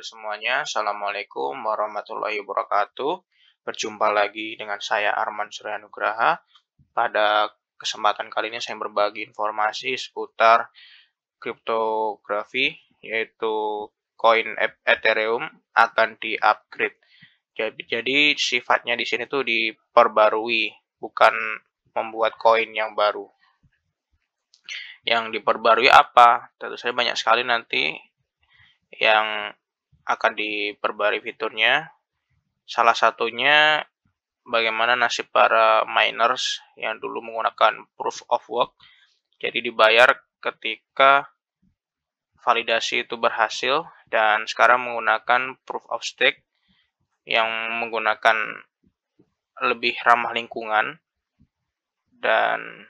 Halo semuanya, Assalamualaikum warahmatullahi wabarakatuh. Berjumpa lagi dengan saya Arman Suryanugraha. Pada kesempatan kali ini saya berbagi informasi seputar kriptografi, yaitu koin e- Ethereum akan di-upgrade. Jadi, jadi sifatnya di sini tuh diperbarui, bukan membuat koin yang baru yang diperbarui apa tentu saya banyak sekali nanti yang akan diperbarui fiturnya. Salah satunya bagaimana nasib para miners yang dulu menggunakan proof of work. Jadi dibayar ketika validasi itu berhasil dan sekarang menggunakan proof of stake yang menggunakan lebih ramah lingkungan dan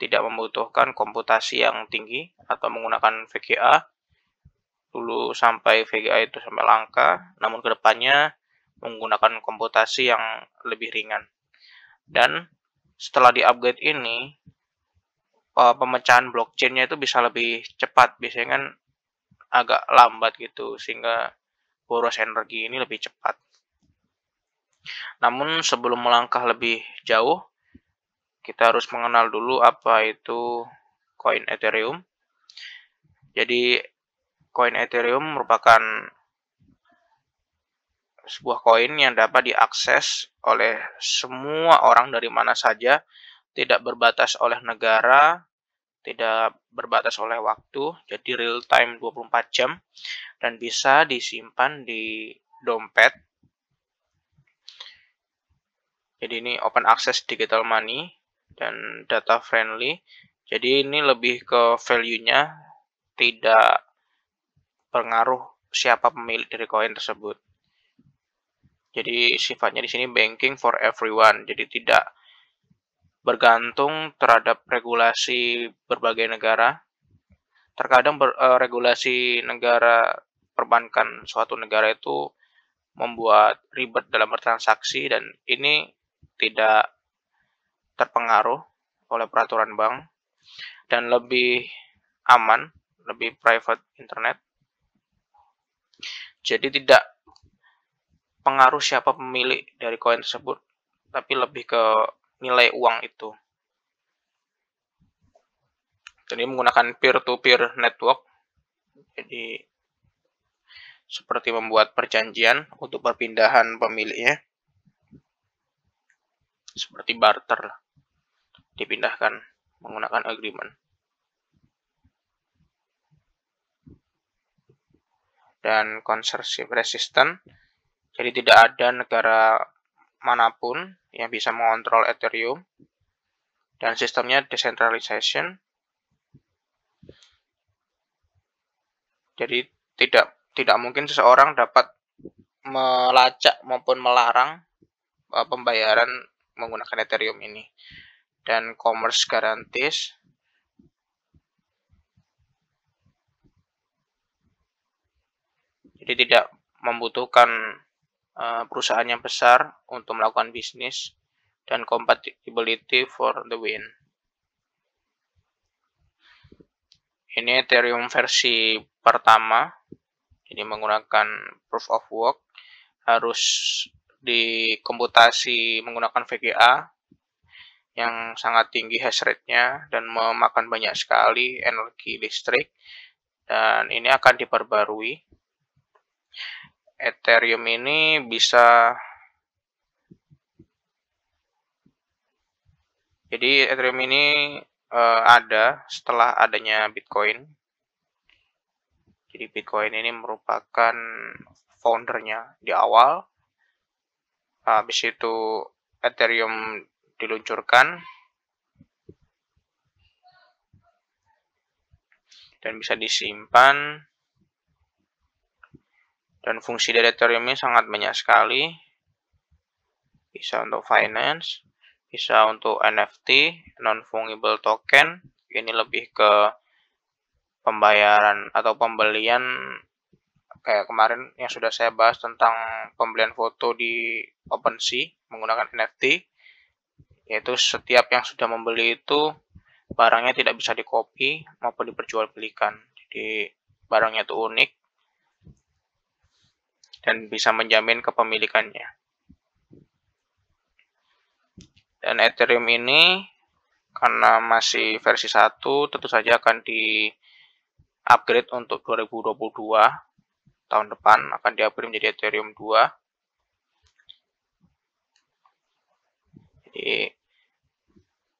tidak membutuhkan komputasi yang tinggi atau menggunakan VGA dulu sampai VGA itu sampai langka, namun kedepannya menggunakan komputasi yang lebih ringan. Dan setelah di-upgrade ini, eh, pemecahan blockchainnya itu bisa lebih cepat. Biasanya kan agak lambat gitu, sehingga boros energi ini lebih cepat. Namun sebelum melangkah lebih jauh, kita harus mengenal dulu apa itu koin Ethereum. Jadi koin Ethereum merupakan sebuah koin yang dapat diakses oleh semua orang dari mana saja, tidak berbatas oleh negara, tidak berbatas oleh waktu, jadi real time 24 jam dan bisa disimpan di dompet. Jadi ini open access digital money dan data friendly. Jadi ini lebih ke value-nya tidak pengaruh siapa pemilik dari koin tersebut. Jadi sifatnya di sini banking for everyone. Jadi tidak bergantung terhadap regulasi berbagai negara. Terkadang ber, uh, regulasi negara perbankan suatu negara itu membuat ribet dalam bertransaksi dan ini tidak terpengaruh oleh peraturan bank dan lebih aman, lebih private internet jadi tidak pengaruh siapa pemilik dari koin tersebut, tapi lebih ke nilai uang itu. Jadi menggunakan peer-to-peer network, jadi seperti membuat perjanjian untuk perpindahan pemiliknya, seperti barter, dipindahkan menggunakan agreement. dan conservative resisten, Jadi tidak ada negara manapun yang bisa mengontrol Ethereum dan sistemnya decentralization. Jadi tidak tidak mungkin seseorang dapat melacak maupun melarang eh, pembayaran menggunakan Ethereum ini. Dan commerce garantis. Jadi tidak membutuhkan uh, perusahaan yang besar untuk melakukan bisnis dan compatibility for the win. Ini Ethereum versi pertama, jadi menggunakan proof of work harus dikomputasi menggunakan VGA yang sangat tinggi hash rate-nya dan memakan banyak sekali energi listrik dan ini akan diperbarui Ethereum ini bisa Jadi Ethereum ini uh, ada setelah adanya Bitcoin. Jadi Bitcoin ini merupakan foundernya di awal. Habis itu Ethereum diluncurkan. Dan bisa disimpan dan fungsi dari Ethereum ini sangat banyak sekali. Bisa untuk finance, bisa untuk NFT, non-fungible token. Ini lebih ke pembayaran atau pembelian kayak kemarin yang sudah saya bahas tentang pembelian foto di OpenSea menggunakan NFT yaitu setiap yang sudah membeli itu barangnya tidak bisa dikopi maupun diperjualbelikan. Jadi barangnya itu unik dan bisa menjamin kepemilikannya. Dan Ethereum ini karena masih versi 1 tentu saja akan di upgrade untuk 2022 tahun depan akan di upgrade menjadi Ethereum 2. Jadi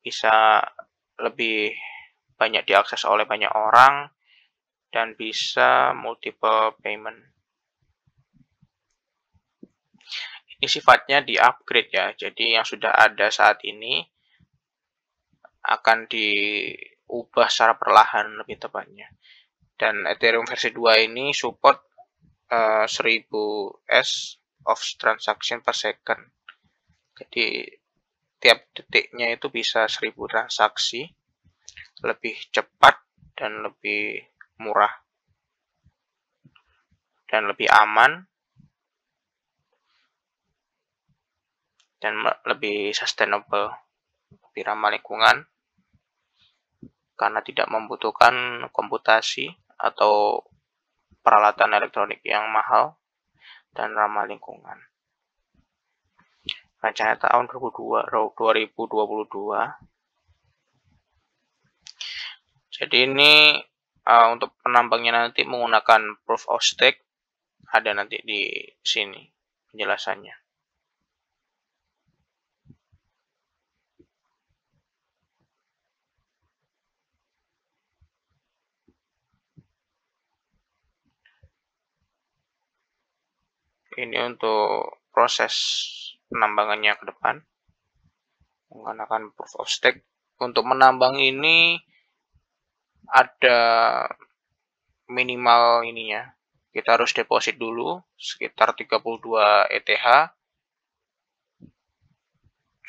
bisa lebih banyak diakses oleh banyak orang dan bisa multiple payment. ini sifatnya di upgrade ya jadi yang sudah ada saat ini akan diubah secara perlahan lebih tepatnya dan Ethereum versi 2 ini support uh, eh, 1000 S of transaction per second jadi tiap detiknya itu bisa 1000 transaksi lebih cepat dan lebih murah dan lebih aman dan lebih sustainable, lebih ramah lingkungan karena tidak membutuhkan komputasi atau peralatan elektronik yang mahal dan ramah lingkungan. Rencana tahun 2022 jadi ini uh, untuk penambangnya nanti menggunakan proof of stake ada nanti di sini penjelasannya. ini untuk proses penambangannya ke depan menggunakan proof of stake untuk menambang ini ada minimal ininya kita harus deposit dulu sekitar 32 ETH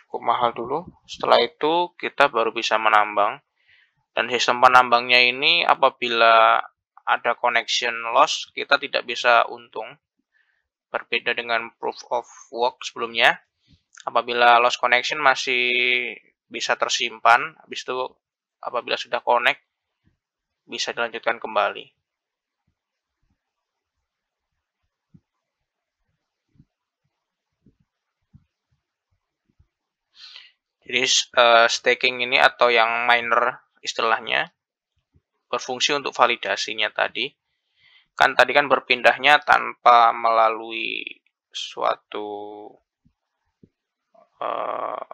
cukup mahal dulu setelah itu kita baru bisa menambang dan sistem penambangnya ini apabila ada connection loss kita tidak bisa untung berbeda dengan proof of work sebelumnya. Apabila lost connection masih bisa tersimpan, habis itu apabila sudah connect bisa dilanjutkan kembali. Jadi uh, staking ini atau yang miner istilahnya berfungsi untuk validasinya tadi kan tadi kan berpindahnya tanpa melalui suatu uh,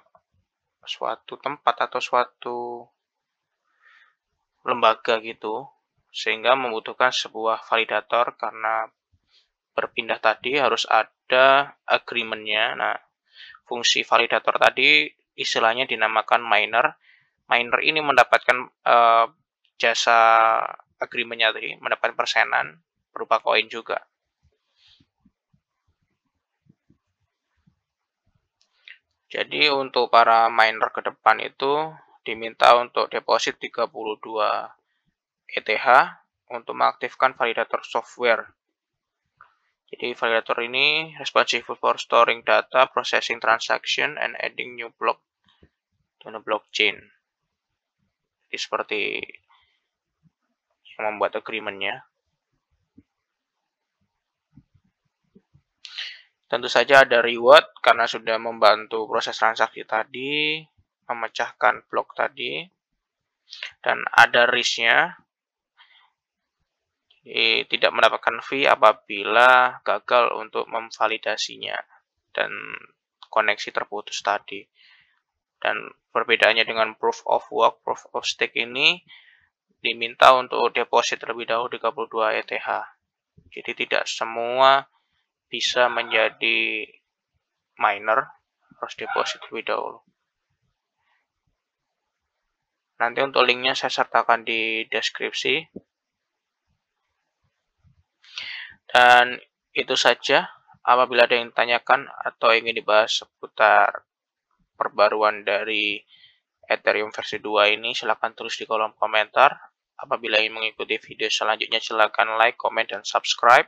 suatu tempat atau suatu lembaga gitu sehingga membutuhkan sebuah validator karena berpindah tadi harus ada agreementnya nah fungsi validator tadi istilahnya dinamakan miner miner ini mendapatkan uh, jasa agreementnya tadi mendapat persenan berupa koin juga. Jadi untuk para miner ke depan itu diminta untuk deposit 32 ETH untuk mengaktifkan validator software. Jadi validator ini responsif for storing data, processing transaction, and adding new block to the blockchain. Jadi seperti yang membuat agreementnya. Tentu saja ada reward karena sudah membantu proses transaksi tadi, memecahkan blok tadi, dan ada risknya. tidak mendapatkan fee apabila gagal untuk memvalidasinya dan koneksi terputus tadi. Dan perbedaannya dengan proof of work, proof of stake ini diminta untuk deposit terlebih dahulu 32 ETH. Jadi tidak semua bisa menjadi miner harus deposit lebih dahulu. Nanti untuk linknya saya sertakan di deskripsi. Dan itu saja. Apabila ada yang tanyakan atau ingin dibahas seputar perbaruan dari Ethereum versi 2 ini, silahkan tulis di kolom komentar. Apabila ingin mengikuti video selanjutnya, silahkan like, comment, dan subscribe.